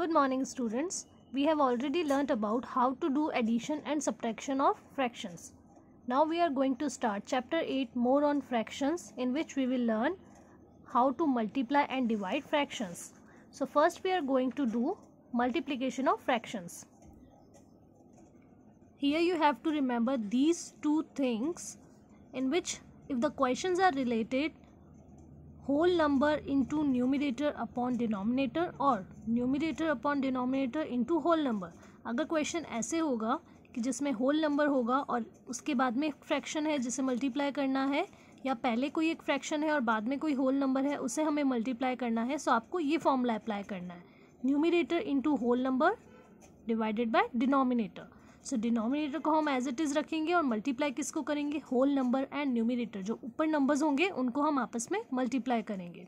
Good morning students. We have already learnt about how to do addition and subtraction of fractions. Now we are going to start chapter 8 more on fractions in which we will learn how to multiply and divide fractions. So first we are going to do multiplication of fractions. Here you have to remember these two things in which if the questions are related whole number into numerator upon denominator और numerator upon denominator into whole number अगर question ऐसे होगा कि जिसमें whole number होगा और उसके बाद में एक फ्रैक्शन है जिसे मल्टीप्लाई करना है या पहले कोई एक फ्रैक्शन है और बाद में कोई होल नंबर है उसे हमें मल्टीप्लाई करना है सो तो आपको ये फॉर्मूला अप्लाई करना है numerator into whole number divided by denominator so denominator को हम एज इट इज़ रखेंगे और मल्टीप्लाई किसको करेंगे होल नंबर एंड न्यूमिनेटर जो ऊपर नंबर्स होंगे उनको हम आपस में मल्टीप्लाई करेंगे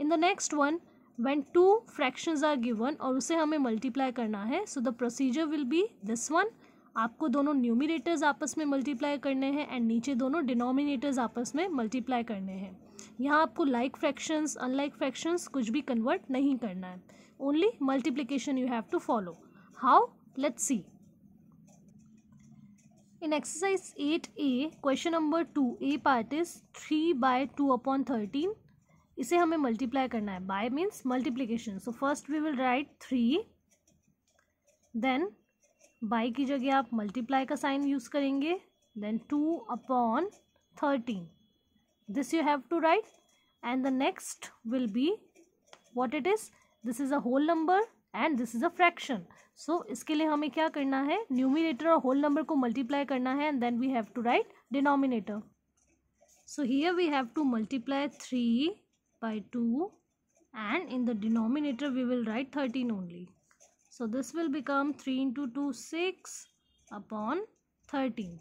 in the next one when two fraction are given और उसे हमें मल्टीप्लाई करना है so the procedure will be this one आपको दोनों न्यूमिनेटर्स आपस में मल्टीप्लाई करने हैं एंड नीचे दोनों डिनोमिनेटर्स आपस में मल्टीप्लाई करने हैं यहाँ आपको लाइक फ्रैक्शन अनलाइक फ्रैक्शन कुछ भी कन्वर्ट नहीं करना है only multiplication you have to follow how let's see in exercise eight A question number two A part is three by two upon thirteen इसे हमें मल्टीप्लाई करना है by means multiplication so first we will write three then by की जगह आप multiply का sign use करेंगे then two upon thirteen this you have to write and the next will be what it is this is a whole number and this is a fraction so so, इसके लिए हमें क्या करना है numerator और whole number को multiply करना है and then we have to write denominator so here we have to multiply three by two and in the denominator we will write thirteen only so this will become three into two six upon thirteen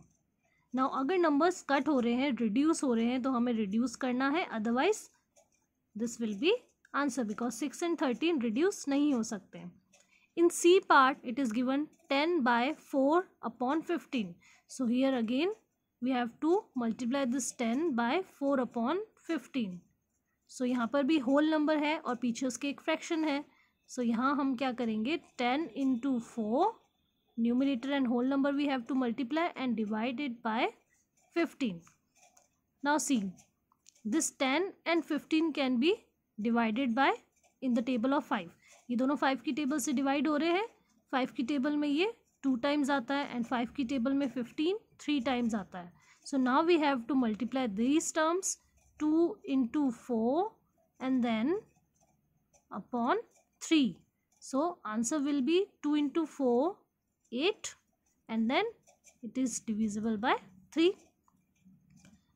now अगर numbers cut हो रहे हैं reduce हो रहे हैं तो हमें reduce करना है otherwise this will be answer because six and thirteen reduce नहीं हो सकते हैं. In C part, it is given 10 by 4 upon 15. So, here again, we have to multiply this 10 by 4 upon 15. So, यहाँ have a whole number है और पीछे उसके एक fraction है. So, यहाँ हम क्या करेंगे? 10 into 4, numerator and whole number we have to multiply and divide it by 15. Now, see, this 10 and 15 can be divided by in the table of five ये दोनों फाइव की टेबल से डिवाइड हो रहे हैं फाइव की टेबल में ये टू टाइम्स आता है एंड फाइव की टेबल में फिफ्टीन थ्री टाइम्स आता है so now we have to multiply these terms two in two and then upon three so answer will be two in two and then it is divisible by three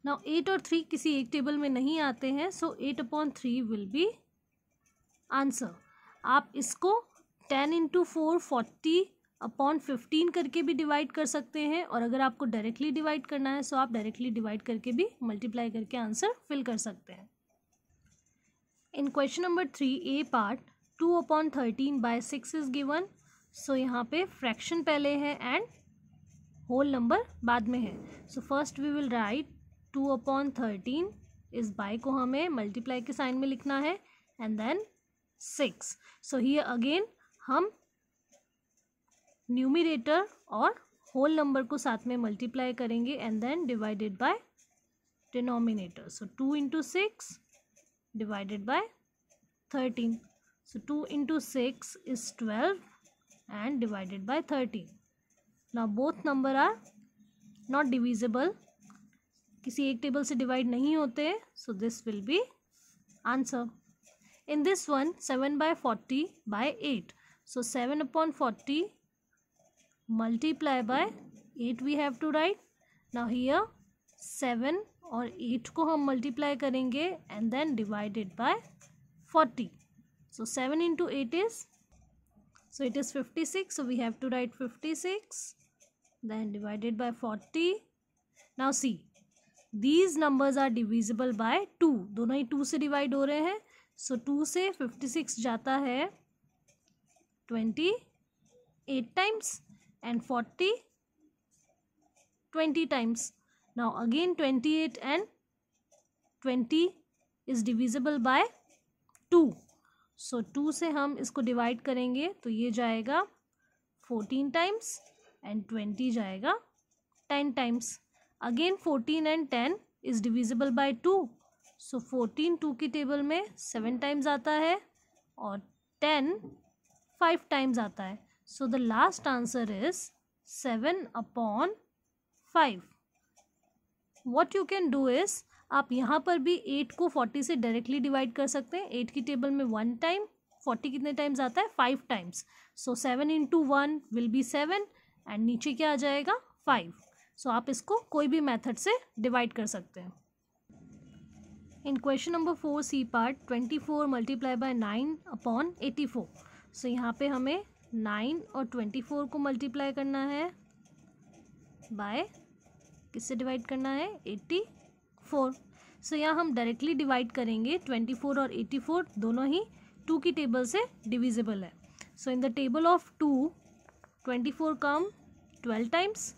now eight और three किसी एक table में नहीं आते हैं so eight upon three will be answer आप इसको ten into four forty upon fifteen करके भी डिवाइड कर सकते हैं और अगर आपको डायरेक्टली डिवाइड करना है सो तो आप डायरेक्टली डिवाइड करके भी मल्टीप्लाई करके आंसर फिल कर सकते हैं in question number three A part two upon thirteen by six is given so यहाँ पे फ्रैक्शन पहले है एंड होल नंबर बाद में है so first we will write two upon thirteen इस बाय को हमें मल्टीप्लाई के साइन में लिखना है एंड देन सिक्स सो ही अगेन हम न्यूमिरेटर और होल नंबर को साथ में मल्टीप्लाई करेंगे and then divided by denominator so two into six divided by thirteen so two into six is twelve and divided by thirteen ना both number are not divisible किसी एक table से divide नहीं होते so this will be answer in this one 7 by 40 by 8 so 7 upon 40 multiply by 8 we have to write now here 7 और 8 को हम multiply करेंगे and then divided by 40 so 7 into 8 is so it is 56 so we have to write 56 then divided by 40 now see these numbers are divisible by 2 दोनों ही 2 से divide हो रहे हैं so two से फिफ्टी सिक्स जाता है twenty eight times and forty twenty times now again twenty eight and twenty is divisible by two so two से हम इसको डिवाइड करेंगे तो ये जाएगा फोर्टीन टाइम्स एंड ट्वेंटी जाएगा ten times again fourteen and ten is divisible by two so fourteen two की टेबल में सेवन टाइम्स आता है और टेन फाइव टाइम्स आता है so the last answer is seven upon five what you can do is आप यहाँ पर भी एट को फोर्टी से डायरेक्टली डिवाइड कर सकते हैं एट की टेबल में वन टाइम फोर्टी कितने टाइम्स आता है five times so seven into one will be seven and नीचे क्या आ जाएगा फाइव सो so आप इसको कोई भी मेथड से डिवाइड कर सकते हैं in question number four C part twenty four multiply by nine upon eighty four so यहाँ पे हमें नाइन और ट्वेंटी फोर को मल्टीप्लाई करना है बाय किससे डिवाइड करना है एट्टी फोर सो यहाँ हम डायरेक्टली डिवाइड करेंगे ट्वेंटी फोर और एट्टी फोर दोनों ही टू की टेबल से डिविजिबल है so in the table of two twenty four come twelve times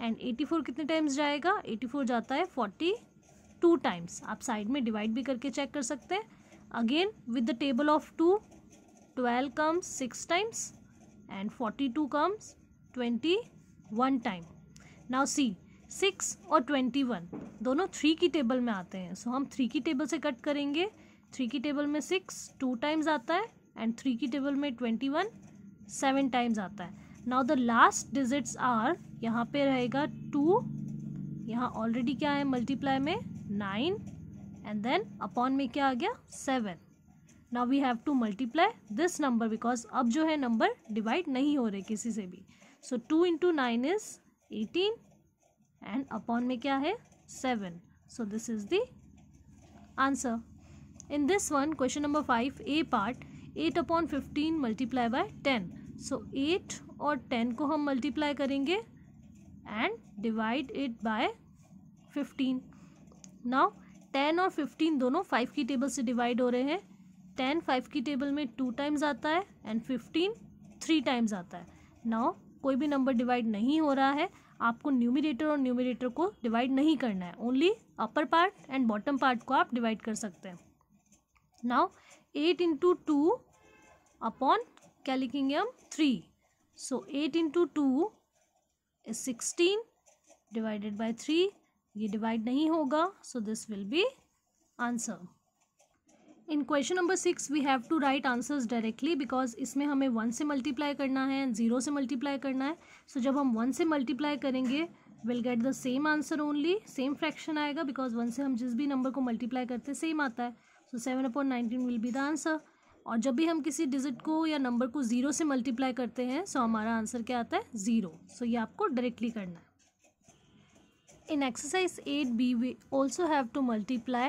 and eighty four कितने टाइम्स जाएगा एटी फोर जाता है फोर्टी टू टाइम्स आप साइड में डिवाइड भी करके चेक कर सकते हैं again with the table of two twelve comes six times and forty two comes twenty one time now see six और ट्वेंटी वन दोनों थ्री की टेबल में आते हैं सो so, हम थ्री की टेबल से कट करेंगे थ्री की टेबल में सिक्स टू टाइम्स आता है एंड थ्री की टेबल में ट्वेंटी वन सेवन टाइम्स आता है now the last digits are यहाँ पे रहेगा टू यहाँ ऑलरेडी क्या है मल्टीप्लाई में नाइन एंड देन अपॉन में क्या आ गया seven now we have to multiply this number because अब जो है नंबर डिवाइड नहीं हो रहे किसी से भी so two into nine is eighteen and upon में क्या है seven so this is the answer in this one question number five A part eight upon fifteen multiply by ten so eight और टेन को हम multiply करेंगे and divide it by fifteen now ten और fifteen दोनों five की table से divide हो रहे हैं टेन फाइव की टेबल में टू टाइम्स आता है एंड फिफ्टीन थ्री टाइम्स आता है नाउ कोई भी नंबर डिवाइड नहीं हो रहा है आपको न्यूमिरेटर और न्यूमिरेटर को डिवाइड नहीं करना है only upper part and bottom part को आप डिवाइड कर सकते हैं now eight into two upon क्या लिखेंगे हम three so eight into two is sixteen divided by three ये डिवाइड नहीं होगा so this will be answer in question number six we have to write answers directly because इसमें हमें one से multiply करना है जीरो से मल्टीप्लाई करना है सो so, जब हम वन से मल्टीप्लाई करेंगे will get the same answer only same fraction आएगा बिकॉज वन से हम जिस भी नंबर को मल्टीप्लाई करते सेम आता है so seven upon nineteen will be the answer और जब भी हम किसी डिजिट को या नंबर को ज़ीरो से मल्टीप्लाई करते हैं सो so हमारा आंसर क्या आता है ज़ीरो सो so ये आपको डायरेक्टली करना है in exercise 8b we also have to multiply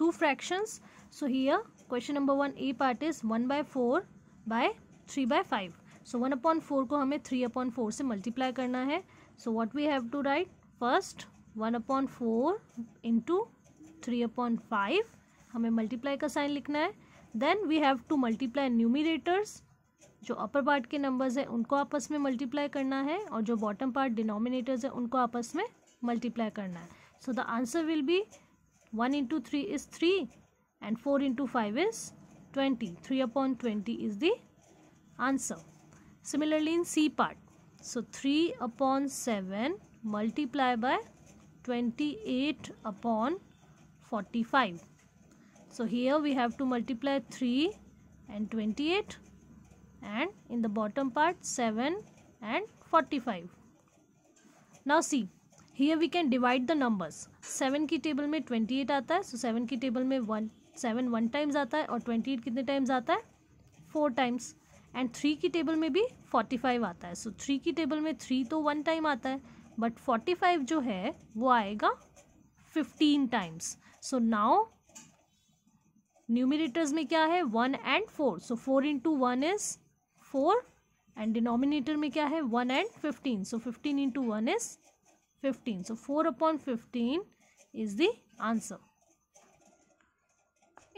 two fractions so here question number 1 a part is 1 by 4 by 3 by 5 so 1 upon 4 ko hame 3 upon 4 se multiply karna hai so what we have to write first 1 upon 4 into 3 upon 5 hame multiply ka sign likhna hai then we have to multiply numerators जो upper part के numbers हैं उनको आपस में multiply करना है और जो बॉटम पार्ट डिनोमिनेटर्स हैं उनको आपस में मल्टीप्लाई करना है so the answer will be one into three is three and four into five is twenty three upon twenty is the answer similarly in c part so 3 upon 7 multiply by 28 upon 45 so here we have to multiply 3 and 28 and in the bottom part 7 and 45 now see here we can divide the numbers seven की table में twenty eight आता है so so seven की table में one seven one times आता है और twenty eight कितने टाइम्स आता है फोर टाइम्स एंड थ्री की टेबल में भी फोर्टी फाइव आता है सो so थ्री की टेबल में थ्री तो वन टाइम आता है बट फोर्टी फाइव जो है वो आएगा फिफ्टीन टाइम्स सो नाओ न्यूमिनेटर्स में क्या है one and four so four into one is four and denominator में क्या है one and fifteen so fifteen into one is 15. So 4 upon 15 is the answer.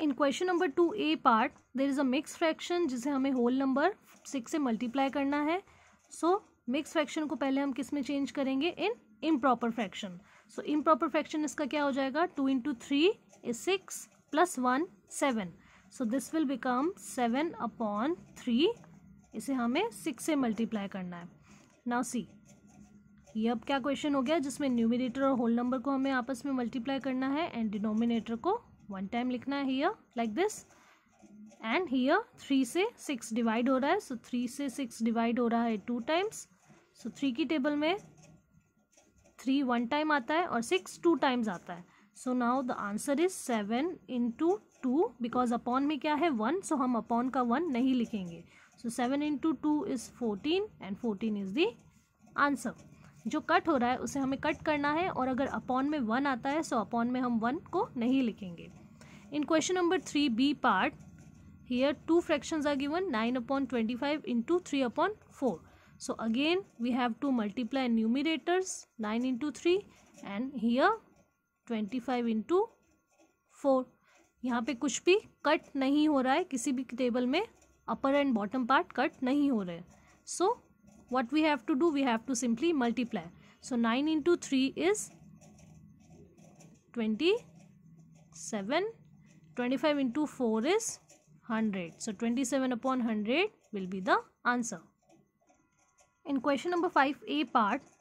In question number two A part there is a mix fraction जिसे हमें whole number six से multiply करना है सो mix fraction को पहले हम किस में चेंज करेंगे इन इम प्रॉपर फ्रैक्शन सो इम प्रॉपर फ्रैक्शन इसका क्या हो जाएगा two into three is six plus one seven so this will become seven upon three इसे हमें सिक्स से मल्टीप्लाई करना है नाउ सी ये अब क्या क्वेश्चन हो गया जिसमें न्यूमिनेटर और होल नंबर को हमें आपस में मल्टीप्लाई करना है एंड डिनोमिनेटर को वन टाइम लिखना है here like this and here three से सिक्स डिवाइड हो रहा है सो so थ्री से सिक्स डिवाइड हो रहा है टू टाइम्स सो थ्री की टेबल में थ्री वन टाइम आता है और सिक्स टू टाइम्स आता है so now the answer is seven into two because upon में क्या है वन सो so हम अपॉन का वन नहीं लिखेंगे so seven into two is fourteen and fourteen is the answer जो कट हो रहा है उसे हमें कट करना है और अगर अपॉन में वन आता है सो अपॉन में हम वन को नहीं लिखेंगे in question number three B part here two fractions are given nine upon twenty five into three upon four so again we have to multiply numerators nine into three and here twenty five into four यहाँ पे कुछ भी cut नहीं हो रहा है किसी भी टेबल में upper and bottom part cut नहीं हो रहे सो what we have to do we have to simply multiply so 9 into 3 is 27 25 into 4 is 100 so 27 upon 100 will be the answer in question number 5 a part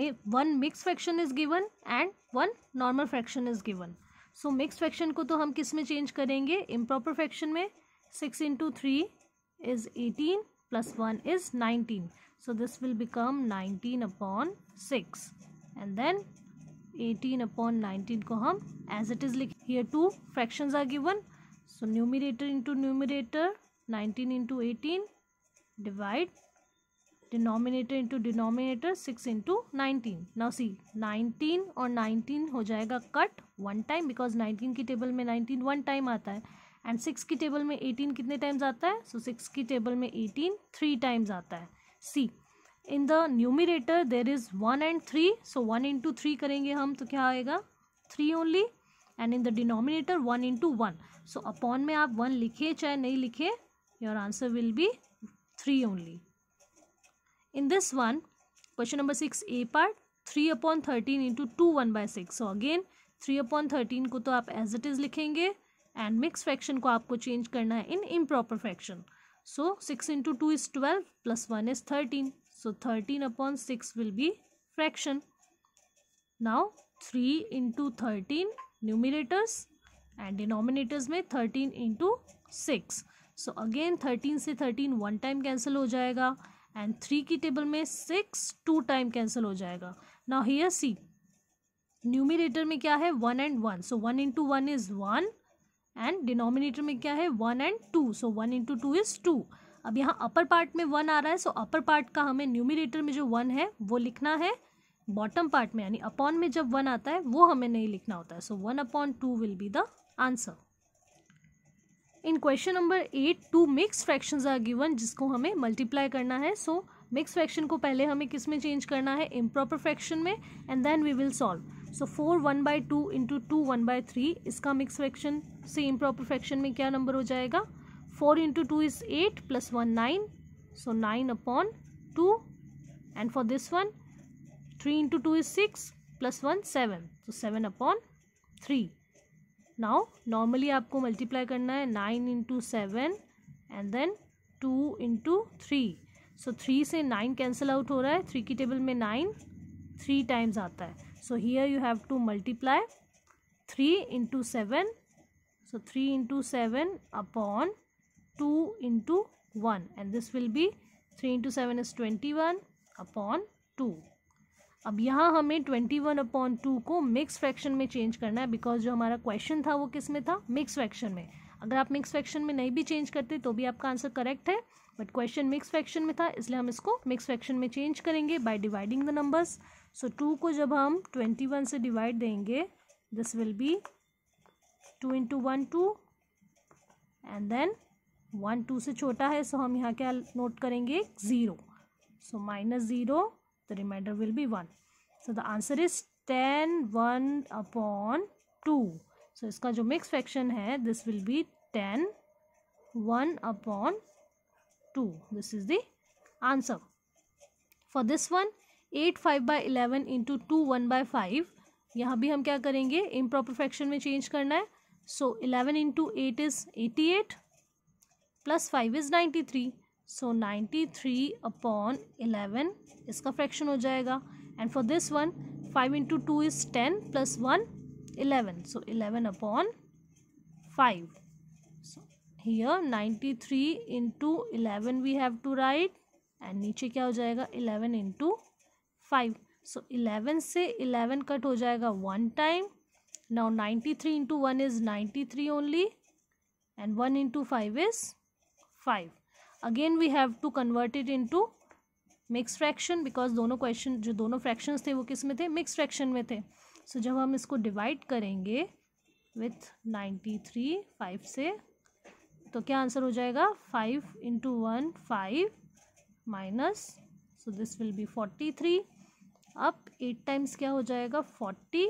may one mixed fraction is given and one normal fraction is given so mixed fraction ko to hum kis mein change karenge improper fraction mein 6 into 3 is plus 1 is 19. So this will become 19 upon 6 and then 18 upon 19 ko hum as it is like here two fractions are given so numerator into numerator 19 into 18 divide denominator into denominator 6 into 19 now see 19 और 19 हो जाएगा cut one time because 19 की table में 19 one time आता है and six की table में eighteen कितने टाइम्स आता है सो so, सिक्स की टेबल में एटीन थ्री टाइम्स आता है see in the numerator there is one and three so one into three करेंगे हम तो क्या आएगा three only and in the denominator one into one so upon में आप वन लिखे चाहे नहीं लिखे your answer will be three only in this one question number six A part three upon thirteen into two one by six so again three upon thirteen को तो आप as it is लिखेंगे and mix fraction को आपको change करना है in improper fraction so six into two is twelve plus one is thirteen so thirteen upon six will be fraction now three into thirteen numerators and denominators में thirteen into six so again thirteen से thirteen one time cancel हो जाएगा and three की table में six two time cancel हो जाएगा now here see numerator में क्या है one and one so one into one is one and denominator में क्या है one and two so one into two is two अब यहाँ अपर पार्ट में वन आ रहा है सो अपर पार्ट का हमें न्यूमिनेटर में जो वन है वो लिखना है बॉटम पार्ट में यानी अपॉन में जब वन आता है वो हमें नहीं लिखना होता है so one upon two will be the answer in question number eight two mix fraction are given जिसको हमें मल्टीप्लाई करना है सो मिक्स फ्रैक्शन को पहले हमें किस में चेंज करना है इम्प्रॉपर फ्रैक्शन में and then we will solve so four one by two into two one by three इसका mix fraction same proper fraction में क्या नंबर हो जाएगा four into two is eight plus one nine so nine upon two and for this one three into two is six plus one seven so seven upon three now normally आपको multiply करना है nine into seven and then two into three so three से nine cancel out हो रहा है three की table में nine three times आता है so here you have to multiply 3 into 7 so 3 into 7 upon 2 into 1 and this will be 3 into 7 is 21 upon two अब यहाँ हमें ट्वेंटी वन अपॉन टू को मिक्स फ्रैक्शन में चेंज करना है बिकॉज जो हमारा क्वेश्चन था वो किस में था मिक्स फ्रैक्शन में अगर आप मिक्स फ्रैक्शन में नहीं भी चेंज करते तो भी आपका आंसर करेक्ट है बट क्वेश्चन मिक्स फ्रैक्शन में था इसलिए हम इसको मिक्स फ्रैक्शन में चेंज करेंगे by dividing the numbers so two को जब हम ट्वेंटी वन से डिवाइड देंगे this will be two into one two and then one two से छोटा है सो so हम यहाँ क्या नोट करेंगे zero so minus zero the remainder will be one so the answer is ten one upon two so इसका जो mix fraction है this will be ten one upon two this is the answer for this one eight five by eleven into two one by five यहाँ भी हम क्या करेंगे इम proper fraction में चेंज करना है so eleven into eight is eighty eight plus five is ninety three so ninety three upon eleven इसका फ्रैक्शन हो जाएगा and for this one five into two is ten plus one eleven so eleven upon five here ninety three into eleven we have to write and नीचे क्या हो जाएगा eleven into five so eleven से eleven cut हो जाएगा one time now ninety three into one is ninety three only and one into five is five again we have to convert it into mix fraction because दोनों question जो दोनों fractions थे वो किस में थे मिक्स फ्रैक्शन में थे सो so, जब हम इसको डिवाइड करेंगे विथ नाइन्टी थ्री फाइव से तो क्या आंसर हो जाएगा five into one five minus so this will be forty three अब एट टाइम्स क्या हो जाएगा forty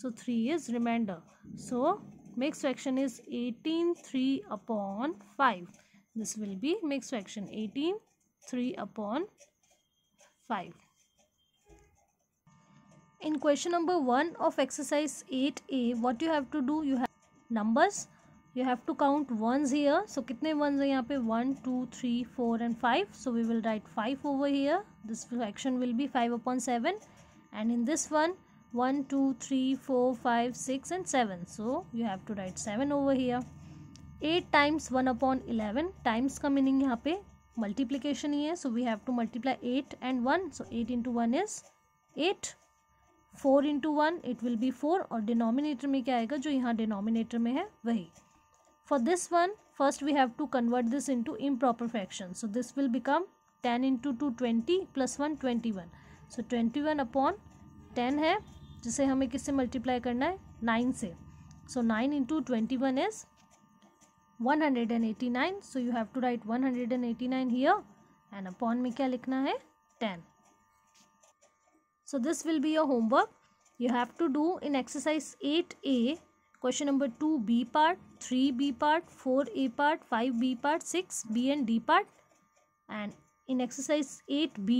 so three is remainder so mix fraction is eighteen three upon five this will be mix fraction eighteen three upon five in question number one of exercise eight A what you have to do you have numbers you have to count one here so कितने one हैं यहाँ पे one two three four and five so we will write five over here this fraction will be 5 upon 7 and in this one 1 2 3 4 5 6 and 7 so you have to write 7 over here 8 times 1 upon 11 times का meaning यहाँ pe multiplication ही है so we have to multiply 8 and 1 so 8 into 1 is 8 4 into 1 it will be 4 और denominator में kya आएगा jo yahan denominator में hai wahi for this one first we have to convert this into improper fraction so this will become ten into two twenty plus one twenty one so twenty one upon ten है जिसे हमें किससे multiply करना है nine से so nine into twenty one is one hundred and eighty nine so you have to write one hundred and eighty nine here and upon में क्या लिखना है ten so this will be your homework you have to do in exercise eight A question number two B part three B part four A part five B part six B and D part and in exercise 8b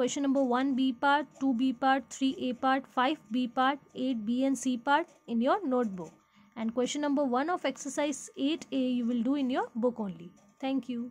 question number 1b part 2b part 3a part 5b part 8b and c part in your notebook and question number 1 of exercise 8a you will do in your book only thank you